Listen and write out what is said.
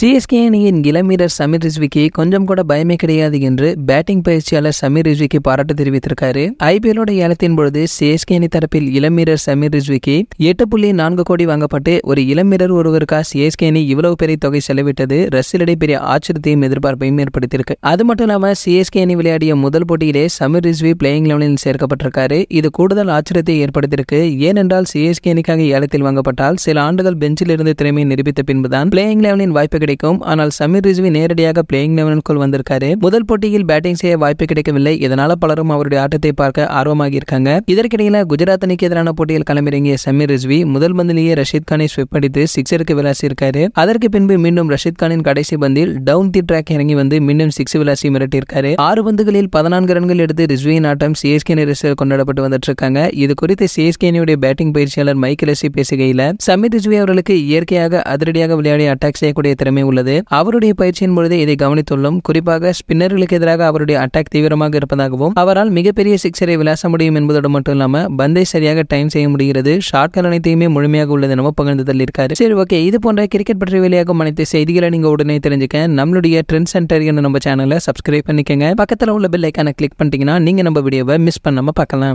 CSK அணியின் இளம் வீரர் சமீர் ரிஸ்விக்கு கொஞ்சம் கூட பயமே கிடையாது என்று பேட்டிங் பயிற்சியாளர் சமீர் ரிஸ்விக்கு பாராட்டு தெரிவித்திருக்காரு ஐபிஎல்லோட ஏலத்தின் பொழுது சிஎஸ்கே அணி தரப்பில் இளம் வீரர் சமீர் ரிஸ்விக்கு எட்டு புள்ளி நான்கு கோடி வாங்கப்பட்டு ஒரு இளம் வீரர் ஒருவருக்கா சிஎஸ்கே அணி இவ்வளவு பெரிய தொகை செலவிட்டது ரசிலிடை பெரிய ஆச்சரியத்தையும் எதிர்பார்ப்பையும் ஏற்படுத்தியிருக்கு அது மட்டும் இல்லாம சிஎஸ்கே அணி விளையாடிய முதல் போட்டியிலே சமீர் ரிஸ்வி பிளேயிங் லெவலில் சேர்க்கப்பட்டிருக்காரு இது கூடுதல் ஆச்சரியத்தை ஏற்படுத்தியிருக்கு ஏனென்றால் சிஎஸ்கே அணிக்காக ஏலத்தில் வாங்கப்பட்டால் சில ஆண்டுகள் பெஞ்சில் இருந்து திறமையை நிரூபித்த பின்புதான் பிளேயிங் லெவலின் வாய்ப்பு கிடைக்கும் ஆனால் சமீர் ரிஜ்வி நேரடியாக பிளேயிங் லெவனுக்குள் வந்திருக்காரு முதல் போட்டியில் பேட்டிங் செய்ய வாய்ப்பு கிடைக்கவில்லை இதனால பலரும் அவருடைய ஆட்டத்தை பார்க்க ஆர்வமாக இருக்காங்க இதற்கிடையில குஜராத் அணிக்கு எதிரான போட்டியில் களமிறங்கிய சமீர் ரிஜ்வி முதல் பந்திலேயே ரஷீத் கானை ஸ்விப் அடித்து சிக்ஸருக்கு விளாசி இருக்காரு அதற்கு பின்பு மீண்டும் ரஷித் கானின் கடைசி பந்தில் டவுன் தி ட்ராக் இறங்கி வந்து மீண்டும் சிக்ஸ் விளாசி மிரட்டியிருக்காரு ஆறு பந்துகளில் பதினான்கு ரன்கள் எடுத்து ரிஸ்வியின் ஆட்டம் சிஎஸ்கே நெரிசல் கொண்டாடப்பட்டு வந்துட்டு இருக்காங்க இது குறித்து சிஎஸ்கேனியுடைய பேட்டிங் பயிற்சியாளர் மைக்கேல் பேசுகையில் சமீர் ரிஜ்வி அவர்களுக்கு இயற்கையாக அதிரடியாக விளையாடி அட்டாக் செய்யக்கூடிய திறமை சாத்தியமே உள்ளது அவருடைய பயிற்சியின் பொழுது இதை கவனித்துள்ளோம் குறிப்பாக ஸ்பின்னர்களுக்கு எதிராக அவருடைய அட்டாக் தீவிரமாக இருப்பதாகவும் அவரால் மிகப்பெரிய சிக்சரை விளாச முடியும் என்பதோடு மட்டும் இல்லாம பந்தை சரியாக டைம் செய்ய முடிகிறது ஷாட்கள் அனைத்தையுமே முழுமையாக உள்ளது எனவும் பகிர்ந்து தள்ளியிருக்காரு சரி ஓகே இது போன்ற கிரிக்கெட் பற்றி வெளியாகும் அனைத்து செய்திகளை நீங்க உடனே தெரிஞ்சுக்க நம்மளுடைய ட்ரெண்ட் சென்டர் என்ற நம்ம சேனலை சப்ஸ்கிரைப் பண்ணிக்கங்க பக்கத்தில் உள்ள பெல் கிளிக் பண்ணிட்டீங்கன்னா நீங்க நம்ம வீடியோவை மிஸ் பண்ணாம பார்க்கலாம்